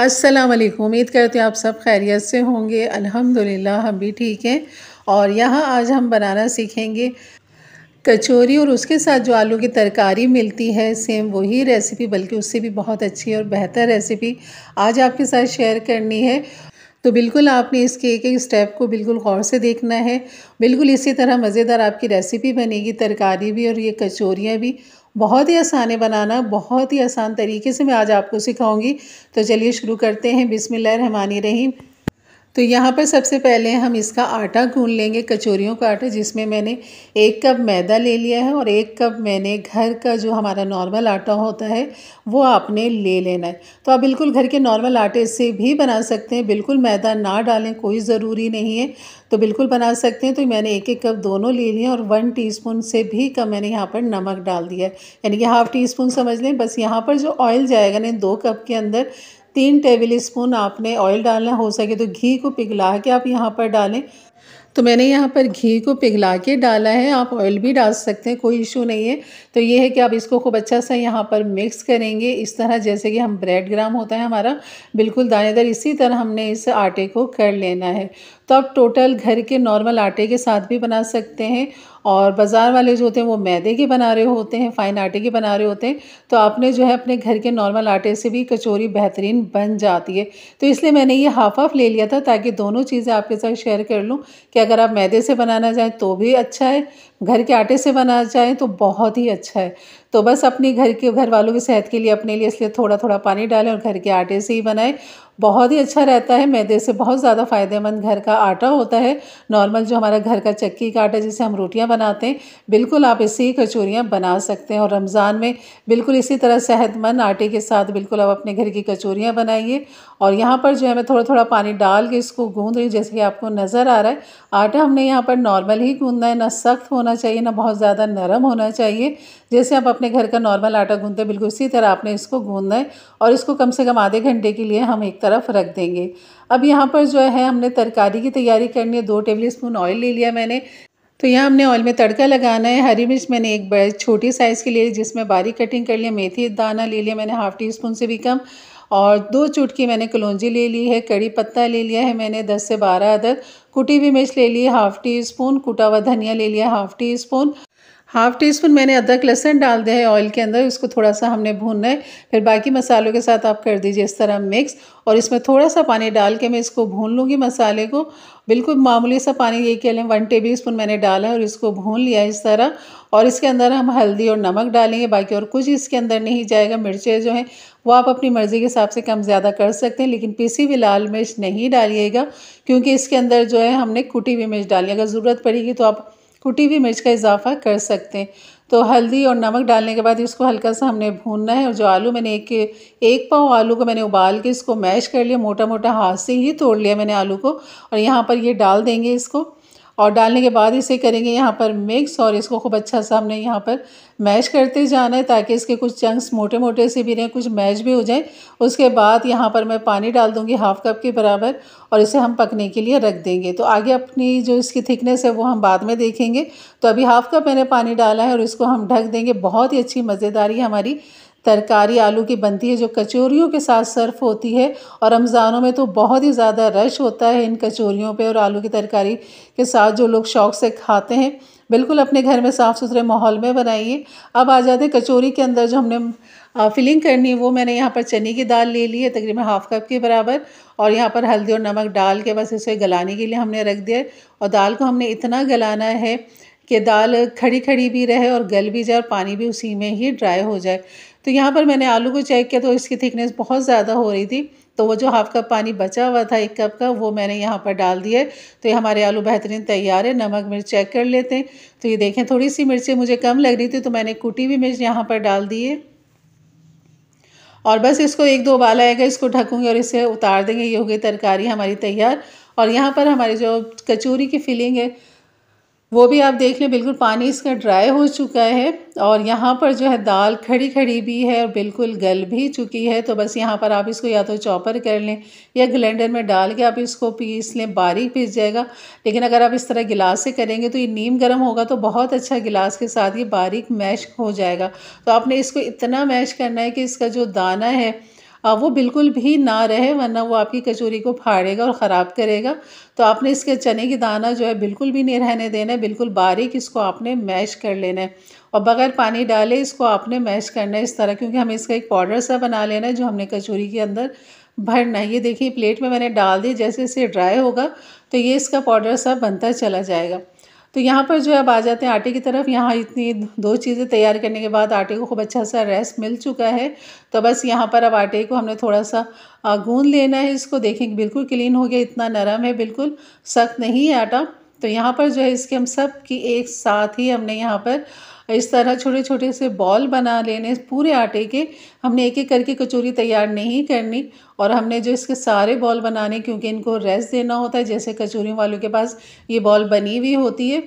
अस्सलाम वालेकुम उम्मीद करते हैं आप सब खैरियत से होंगे अल्हम्दुलिल्लाह हम भी ठीक हैं और यहाँ आज हम बनाना सीखेंगे कचौरी और उसके साथ जो आलू की तरकारी मिलती है सेम वही रेसिपी बल्कि उससे भी बहुत अच्छी और बेहतर रेसिपी आज आपके साथ शेयर करनी है तो बिल्कुल आपने इसके एक एक स्टेप को बिल्कुल गौर से देखना है बिल्कुल इसी तरह मज़ेदार आपकी रेसिपी बनेगी तरकारी भी और ये कचौरियाँ भी बहुत ही आसान है बनाना बहुत ही आसान तरीके से मैं आज आपको सिखाऊंगी तो चलिए शुरू करते हैं बिसमिल्ल रहीम तो यहाँ पर सबसे पहले हम इसका आटा गून लेंगे कचोरियों का आटा जिसमें मैंने एक कप मैदा ले लिया है और एक कप मैंने घर का जो हमारा नॉर्मल आटा होता है वो आपने ले लेना है तो आप बिल्कुल घर के नॉर्मल आटे से भी बना सकते हैं बिल्कुल मैदा ना डालें कोई ज़रूरी नहीं है तो बिल्कुल बना सकते हैं तो मैंने एक एक कप दोनों ले लिए और वन टी से भी कम मैंने यहाँ पर नमक डाल दिया है यानी कि हाफ़ टी स्पून समझ लें बस यहाँ पर जो ऑयल जाएगा ना दो कप के अंदर तीन टेबल स्पून आपने ऑयल डालना हो सके तो घी को पिघला के आप यहाँ पर डालें तो मैंने यहाँ पर घी को पिघला के डाला है आप ऑयल भी डाल सकते हैं कोई इशू नहीं है तो ये है कि आप इसको खूब अच्छा सा यहाँ पर मिक्स करेंगे इस तरह जैसे कि हम ब्रेड ग्राम होता है हमारा बिल्कुल दानेदार इसी तरह हमने इस आटे को कर लेना है तो आप टोटल घर के नॉर्मल आटे के साथ भी बना सकते हैं और बाज़ार वाले जो होते हैं वो मैदे के बना रहे होते हैं फ़ाइन आटे के बना रहे होते हैं तो आपने जो है अपने घर के नॉर्मल आटे से भी कचौरी बेहतरीन बन जाती है तो इसलिए मैंने ये हाफ हाफ ले लिया था ताकि दोनों चीज़ें आपके साथ शेयर कर लूँ कि अगर आप मैदे से बनाना चाहें तो भी अच्छा है घर के आटे से बनाना चाहें तो बहुत ही अच्छा है तो बस अपने घर के घर वालों की सेहत के लिए अपने लिए इसलिए थोड़ा थोड़ा पानी डालें और घर के आटे से ही बनाएं बहुत ही अच्छा रहता है मैदे से बहुत ज़्यादा फ़ायदेमंद घर का आटा होता है नॉर्मल जो हमारा घर का चक्की का आटा जिसे हम रोटियां बनाते हैं बिल्कुल आप इससे ही कचौरियाँ बना सकते हैं और रमज़ान में बिल्कुल इसी तरह सेहतमंद आटे के साथ बिल्कुल आप अपने घर की कचौरियाँ बनाइए और यहाँ पर जो है मैं थोड़ा थोड़ा पानी डाल के इसको गूँध रही जैसे कि आपको नज़र आ रहा है आटा हमने यहाँ पर नॉर्मल ही गूँधना है ना सख्त होना चाहिए ना बहुत ज़्यादा नरम होना चाहिए जैसे आप अपने घर का नॉर्मल आटा गूंदते बिल्कुल इसी तरह आपने इसको गूंदना है और इसको कम से कम आधे घंटे के लिए हम एक तरफ रख देंगे अब यहाँ पर जो है हमने तरकारी की तैयारी करनी है दो टेबल स्पून ऑयल ले लिया मैंने तो यहाँ हमने ऑयल में तड़का लगाना है हरी मिर्च मैंने एक बड़े छोटी साइज़ की ले ली जिसमें बारीक कटिंग कर लिया मेथी दाना ले लिया मैंने हाफ़ टी स्पून से भी कम और दो चुटकी मैंने कलौजी ले ली है कड़ी पत्ता ले लिया है मैंने दस से बारह अदर कुटी हुई मिर्च ले ली हाफ़ टी स्पून कुटा हुआ धनिया ले लिया half teaspoon half teaspoon मैंने अदरक लहसन डाल दिया है ऑयल के अंदर उसको थोड़ा सा हमने भूनना है फिर बाकी मसालों के साथ आप कर दीजिए इस तरह मिक्स और इसमें थोड़ा सा पानी डाल के मैं इसको भून लूँगी मसाले को बिल्कुल मामूली सा पानी ये कह लें वन टेबल स्पून मैंने डाला है और इसको भून लिया इस तरह और इसके अंदर हम हल्दी और नमक डालेंगे बाकी और कुछ इसके अंदर नहीं जाएगा मिर्चें जो हैं वो आप अपनी मर्ज़ी के हिसाब से कम ज़्यादा कर सकते हैं लेकिन पीसी हुई लाल मिर्च नहीं डालिएगा क्योंकि इसके अंदर जो है हमने कुटी हुई मिर्च डाली अगर ज़रूरत पड़ेगी तो आप कुटी हुई मिर्च का इजाफा कर सकते हैं तो हल्दी और नमक डालने के बाद इसको हल्का सा हमने भूनना है और जो आलू मैंने एक एक पाव आलू को मैंने उबाल के इसको मैश कर लिया मोटा मोटा हाथ से ही तोड़ लिया मैंने आलू को और यहाँ पर ये डाल देंगे इसको और डालने के बाद इसे करेंगे यहाँ पर मिक्स और इसको खूब अच्छा सा हमने यहाँ पर मैश करते जाना है ताकि इसके कुछ चंक्स मोटे मोटे से भी रहें कुछ मैश भी हो जाए उसके बाद यहाँ पर मैं पानी डाल दूँगी हाफ़ कप के बराबर और इसे हम पकने के लिए रख देंगे तो आगे अपनी जो इसकी थिकनेस है वो हम बाद में देखेंगे तो अभी हाफ़ कप मैंने पानी डाला है और इसको हम ढक देंगे बहुत ही अच्छी मज़ेदारी हमारी तरकारी आलू की बनती है जो कचोरियों के साथ सर्व होती है और रमज़ानों में तो बहुत ही ज़्यादा रश होता है इन कचोरियों पे और आलू की तरकारी के साथ जो लोग शौक़ से खाते हैं बिल्कुल अपने घर में साफ़ सुथरे माहौल में बनाइए अब आ जाते कचोरी के अंदर जो हमने फिलिंग करनी है वो मैंने यहाँ पर चने की दाल ले ली है तकरीबन हाफ़ कप के बराबर और यहाँ पर हल्दी और नमक डाल के बस इसे गलाने के लिए हमने रख दिया और दाल को हमने इतना गलाना है कि दाल खड़ी खड़ी भी रहे और गल भी जाए और पानी भी उसी में ही ड्राई हो जाए तो यहाँ पर मैंने आलू को चेक किया तो इसकी थिकनेस बहुत ज़्यादा हो रही थी तो वो जो हाफ कप पानी बचा हुआ था एक कप का वो मैंने यहाँ पर डाल दिया तो ये हमारे आलू बेहतरीन तैयार है नमक मिर्च चेक कर लेते हैं तो ये देखें थोड़ी सी मिर्चें मुझे कम लग रही थी तो मैंने कुटी हुई मिर्च यहाँ पर डाल दी है और बस इसको एक दो उबाल आएगा इसको ढकूँगी और इसे उतार देंगे ये हो गई तरकारी हमारी तैयार और यहाँ पर हमारी जो कचौरी की फिलिंग है वो भी आप देख लें बिल्कुल पानी इसका ड्राई हो चुका है और यहाँ पर जो है दाल खड़ी खड़ी भी है और बिल्कुल गल भी चुकी है तो बस यहाँ पर आप इसको या तो चॉपर कर लें या ग्लेंडर में डाल के आप इसको पीस लें बारीक पीस जाएगा लेकिन अगर आप इस तरह गिलास से करेंगे तो ये नीम गर्म होगा तो बहुत अच्छा गिलास के साथ ये बारीक मैश हो जाएगा तो आपने इसको इतना मैश करना है कि इसका जो दाना है वो बिल्कुल भी ना रहे वरना वो आपकी कचौरी को फाड़ेगा और ख़राब करेगा तो आपने इसके चने की दाना जो है बिल्कुल भी नहीं रहने देना है बिल्कुल बारीक इसको आपने मैश कर लेना है और बगैर पानी डाले इसको आपने मैश करना है इस तरह क्योंकि हमें इसका एक पाउडर सा बना लेना है जो हमने कचौरी के अंदर भरना है ये देखिए प्लेट में मैंने डाल दी जैसे इसे ड्राई होगा तो ये इसका पाउडर सा बनता चला जाएगा तो यहाँ पर जो है अब आ जाते हैं आटे की तरफ यहाँ इतनी दो चीज़ें तैयार करने के बाद आटे को खूब अच्छा सा रेस्ट मिल चुका है तो बस यहाँ पर अब आटे को हमने थोड़ा सा गूंद लेना है इसको देखेंगे बिल्कुल क्लीन हो गया इतना नरम है बिल्कुल सख्त नहीं है आटा तो यहाँ पर जो है इसके हम सब की एक साथ ही हमने यहाँ पर इस तरह छोटे छोटे से बॉल बना लेने पूरे आटे के हमने एक एक करके कचौरी तैयार नहीं करनी और हमने जो इसके सारे बॉल बनाने क्योंकि इनको रेस्ट देना होता है जैसे कचौरी वालों के पास ये बॉल बनी हुई होती है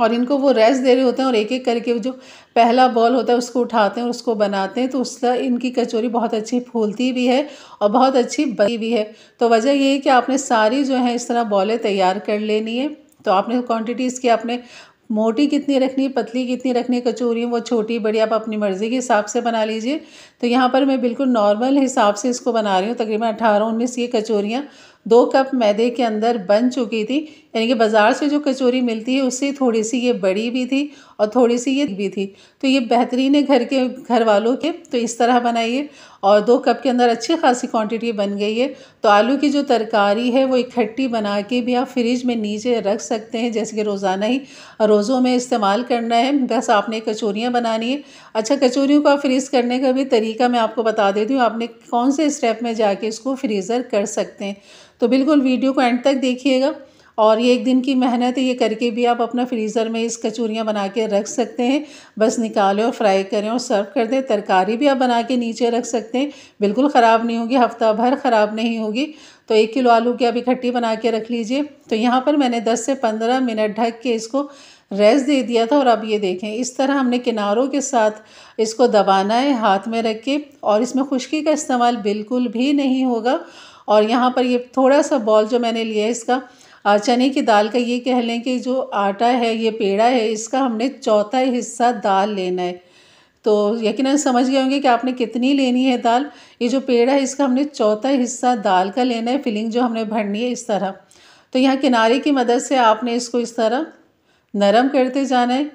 और इनको वो रेस्ट दे रहे होते हैं और एक एक करके जो पहला बॉल होता है उसको उठाते हैं और उसको बनाते हैं तो उसका इनकी कचौरी बहुत अच्छी फूलती भी है और बहुत अच्छी बनी भी है तो वजह ये है कि आपने सारी जो है इस तरह बॉलें तैयार कर लेनी है तो आपने क्वांटिटीज़ की आपने मोटी कितनी रखनी है पतली कितनी रखनी है वो छोटी बड़ी आप अपनी मर्ज़ी के हिसाब से बना लीजिए तो यहाँ पर मैं बिल्कुल नॉर्मल हिसाब से इसको बना रही हूँ तकरीबन अठारह उन्नीस ये कचोरियाँ दो कप मैदे के अंदर बन चुकी थी यानी कि बाज़ार से जो कचौरी मिलती है उससे थोड़ी सी ये बड़ी भी थी और थोड़ी सी ये भी थी तो ये बेहतरीन है घर के घर वालों के तो इस तरह बनाइए और दो कप के अंदर अच्छी खासी क्वांटिटी बन गई है तो आलू की जो तरकारी है वो इकट्ठी बना के भी आप फ्रिज में नीचे रख सकते हैं जैसे कि रोज़ाना ही रोज़ों में इस्तेमाल करना है बस आपने कचौरियाँ बनानी है अच्छा कचौरियों को आप फ्रीज़ करने का भी तरीका मैं आपको बता देती हूँ आपने कौन से स्टेप में जाके इसको फ्रीज़र कर सकते हैं तो बिल्कुल वीडियो को एंड तक देखिएगा और ये एक दिन की मेहनत है ये करके भी आप अपना फ्रीज़र में इस कचूरियाँ बना के रख सकते हैं बस निकालें और फ्राई करें और सर्व कर दें तरकारी भी आप बना के नीचे रख सकते हैं बिल्कुल ख़राब नहीं होगी हफ्ता भर ख़राब नहीं होगी तो एक किलो आलू की आप इकट्ठी बना के रख लीजिए तो यहाँ पर मैंने दस से पंद्रह मिनट ढक के इसको रेस्ट दे दिया था और अब ये देखें इस तरह हमने किनारों के साथ इसको दबाना है हाथ में रख के और इसमें खुश्की का इस्तेमाल बिल्कुल भी नहीं होगा और यहाँ पर ये थोड़ा सा बॉल जो मैंने लिया है इसका चने की दाल का ये कह लें कि जो आटा है ये पेड़ा है इसका हमने चौथा हिस्सा दाल लेना है तो यकीन समझ गए होंगे कि आपने कितनी लेनी है दाल ये जो पेड़ा है इसका हमने चौथा हिस्सा दाल का लेना है फिलिंग जो हमने भरनी है इस तरह तो यहाँ किनारे की मदद से आपने इसको इस तरह नरम करते जाना है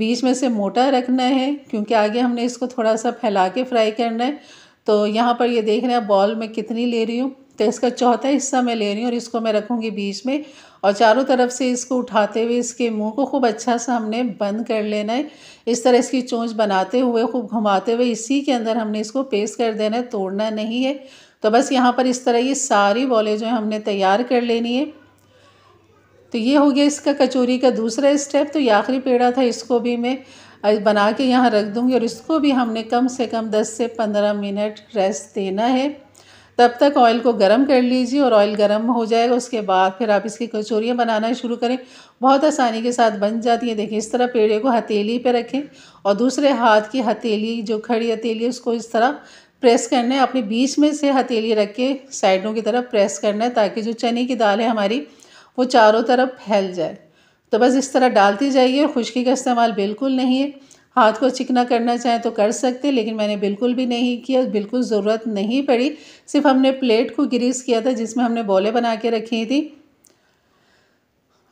बीच में से मोटा रखना है क्योंकि आगे हमने इसको थोड़ा सा फैला के फ्राई करना है तो यहाँ पर ये देख रहे हैं बॉल मैं कितनी ले रही हूँ तो इसका चौथा हिस्सा मैं ले रही हूँ और इसको मैं रखूँगी बीच में और चारों तरफ से इसको उठाते हुए इसके मुंह को खूब अच्छा सा हमने बंद कर लेना है इस तरह इसकी चोंच बनाते हुए खूब घुमाते हुए इसी के अंदर हमने इसको पेस्ट कर देना है तोड़ना नहीं है तो बस यहाँ पर इस तरह ये सारी बॉलें जो है हमने तैयार कर लेनी है तो ये हो गया इसका कचोरी का दूसरा स्टेप तो ये आखिरी पेड़ा था इसको भी मैं बना के यहाँ रख दूँगी और इसको भी हमने कम से कम दस से पंद्रह मिनट रेस्ट देना है तब तक ऑयल को गर्म कर लीजिए और ऑयल गर्म हो जाएगा उसके बाद फिर आप इसकी कचोरियाँ बनाना शुरू करें बहुत आसानी के साथ बन जाती हैं देखिए इस तरह पेड़े को हथेली पे रखें और दूसरे हाथ की हथेली जो खड़ी हथेली उसको इस तरह प्रेस करना है अपने बीच में से हथेली रख के साइडों की तरफ प्रेस करना है ताकि जो चने की दाल है हमारी वो चारों तरफ फैल जाए तो बस इस तरह डालती जाइए और का इस्तेमाल बिल्कुल नहीं है हाथ को चिकना करना चाहें तो कर सकते लेकिन मैंने बिल्कुल भी नहीं किया बिल्कुल ज़रूरत नहीं पड़ी सिर्फ हमने प्लेट को ग्रीस किया था जिसमें हमने बॉले बना के रखी थी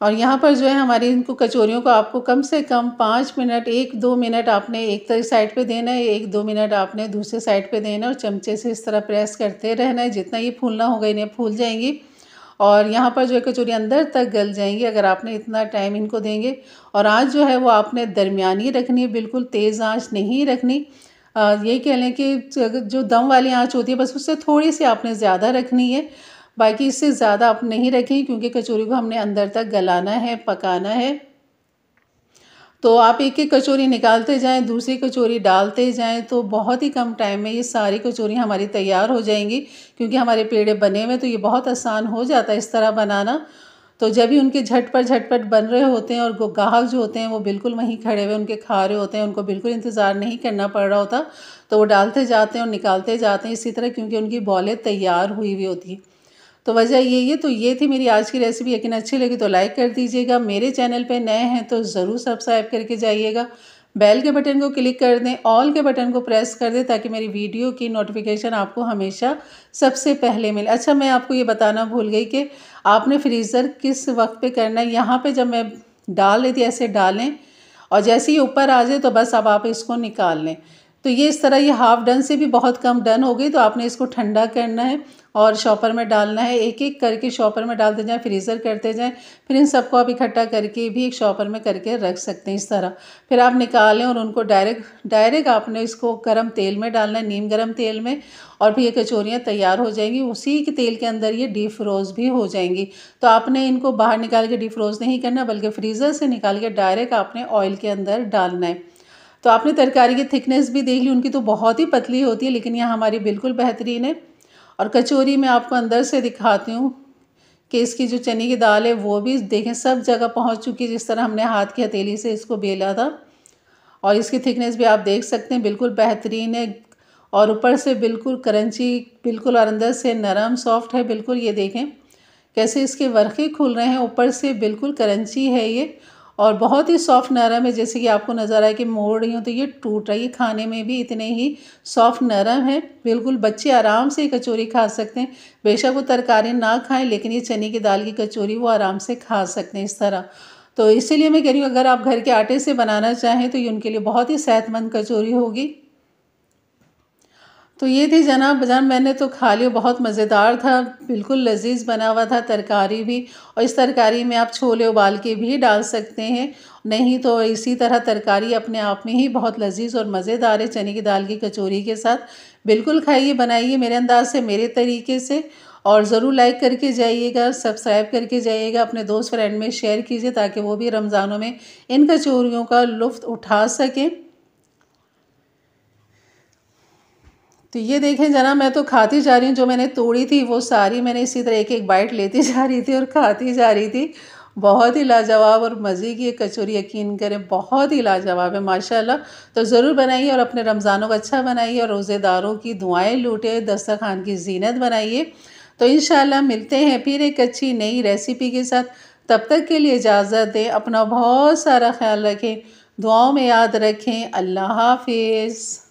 और यहाँ पर जो है हमारी इनको कचोरियों को आपको कम से कम पाँच मिनट एक दो मिनट आपने एक तरह साइड पे देना है एक दो मिनट आपने दूसरे साइड पे देना है और चमचे से इस तरह प्रेस करते रहना है जितना ये फूलना होगा इन्हें फूल जाएंगी और यहाँ पर जो है कचौरी अंदर तक गल जाएंगी अगर आपने इतना टाइम इनको देंगे और आज जो है वो आपने दरमियानी रखनी है बिल्कुल तेज़ आँच नहीं रखनी यही कह लें कि जो दम वाली आँच होती है बस उससे थोड़ी सी आपने ज़्यादा रखनी है बाकी इससे ज़्यादा आप नहीं रखें क्योंकि कचौरी को हमने अंदर तक गलाना है पकाना है तो आप एक एक कचौरी निकालते जाएं दूसरी कचौरी डालते जाएं तो बहुत ही कम टाइम में ये सारी कचौरी हमारी तैयार हो जाएंगी क्योंकि हमारे पेड़े बने हुए तो ये बहुत आसान हो जाता है इस तरह बनाना तो जब भी उनके झटपट झटपट बन रहे होते हैं और ग्राहक जो होते हैं वो बिल्कुल वहीं खड़े हुए उनके खा रहे होते हैं उनको बिल्कुल इंतज़ार नहीं करना पड़ रहा होता तो वो डालते जाते हैं और निकालते जाते हैं इसी तरह क्योंकि उनकी बॉलें तैयार हुई हुई होती हैं तो वजह यही है तो ये थी मेरी आज की रेसिपी लेकिन अच्छी लगी तो लाइक कर दीजिएगा मेरे चैनल पे नए हैं तो ज़रूर सब्सक्राइब करके जाइएगा बेल के बटन को क्लिक कर दें ऑल के बटन को प्रेस कर दें ताकि मेरी वीडियो की नोटिफिकेशन आपको हमेशा सबसे पहले मिले अच्छा मैं आपको ये बताना भूल गई कि आपने फ्रीज़र किस वक्त पे करना है यहाँ पे जब मैं डाल रही थी ऐसे डालें और जैसे ही ऊपर आ जाए तो बस अब आप इसको निकाल लें तो ये इस तरह ये हाफ़ डन से भी बहुत कम डन हो गई तो आपने इसको ठंडा करना है और शॉपर में डालना है एक एक करके शॉपर में डालते जाएँ फ्रीज़र करते जाएँ फिर इन सबको आप इकट्ठा करके भी एक शॉपर में करके रख सकते हैं इस तरह फिर आप निकालें और उनको डायरेक्ट डायरेक्ट आपने इसको गर्म तेल में डालना है नीम गर्म तेल में और फिर ये कचोरियाँ तैयार हो जाएंगी उसी के तेल के अंदर ये डीप फ्रोज़ भी हो जाएंगी तो आपने इनको बाहर निकाल के डीप फ्रोज़ नहीं करना बल्कि फ्रीज़र से निकाल के डायरेक्ट आपने ऑयल के अंदर डालना है तो आपने तरकारी की थिकनेस भी देख ली उनकी तो बहुत ही पतली होती है लेकिन यह हमारी बिल्कुल बेहतरीन है और कचौरी मैं आपको अंदर से दिखाती हूँ कि इसकी जो चने की दाल है वो भी देखें सब जगह पहुँच चुकी है जिस तरह हमने हाथ की हथेली से इसको बेला था और इसकी थिकनेस भी आप देख सकते हैं बिल्कुल बेहतरीन है और ऊपर से बिल्कुल करंची बिल्कुल और अंदर से नरम सॉफ्ट है बिल्कुल ये देखें कैसे इसके वर्के खुल रहे हैं ऊपर से बिल्कुल करंची है ये और बहुत ही सॉफ्ट नरम है जैसे कि आपको नज़र आया कि मोड़ रही हूँ तो ये टूट रही है खाने में भी इतने ही सॉफ्ट नरम है बिल्कुल बच्चे आराम से कचौरी खा सकते हैं बेशक वो तरकारी ना खाएं लेकिन ये चने की दाल की कचौरी वो आराम से खा सकते हैं इस तरह तो इसीलिए मैं कह रही हूँ अगर आप घर के आटे से बनाना चाहें तो ये उनके लिए बहुत ही सेहतमंद कचौरी होगी तो ये थी जनाब बजान मैंने तो खा लिया बहुत मज़ेदार था बिल्कुल लजीज़ बना हुआ था तरकारी भी और इस तरकारी में आप छोले उबाल के भी डाल सकते हैं नहीं तो इसी तरह तरकारी अपने आप में ही बहुत लजीज और मज़ेदार है चने की दाल की कचौरी के साथ बिल्कुल खाइए बनाइए मेरे अंदाज से मेरे तरीके से और ज़रूर लाइक करके जाइएगा सब्सक्राइब करके जाइएगा अपने दोस्त फ्रेंड में शेयर कीजिए ताकि वो भी रमज़ानों में इन कचौरियों का लुफ्त उठा सकें तो ये देखें जना मैं तो खाती जा रही हूँ जो मैंने तोड़ी थी वो सारी मैंने इसी तरह एक एक बाइट लेती जा रही थी और खाती जा रही थी बहुत ही लाजवाब और मज़े की ये कचोरी यकीन करें बहुत ही लाजवाब है माशाल्लाह तो ज़रूर बनाइए और अपने रमज़ानों को अच्छा बनाइए और रोज़ेदारों की दुआएं लूटे दस्तरखान की जीनत बनाइए तो इन मिलते हैं फिर एक अच्छी नई रेसिपी के साथ तब तक के लिए इजाज़त दें अपना बहुत सारा ख्याल रखें दुआओं में याद रखें अल्लाह हाफिज़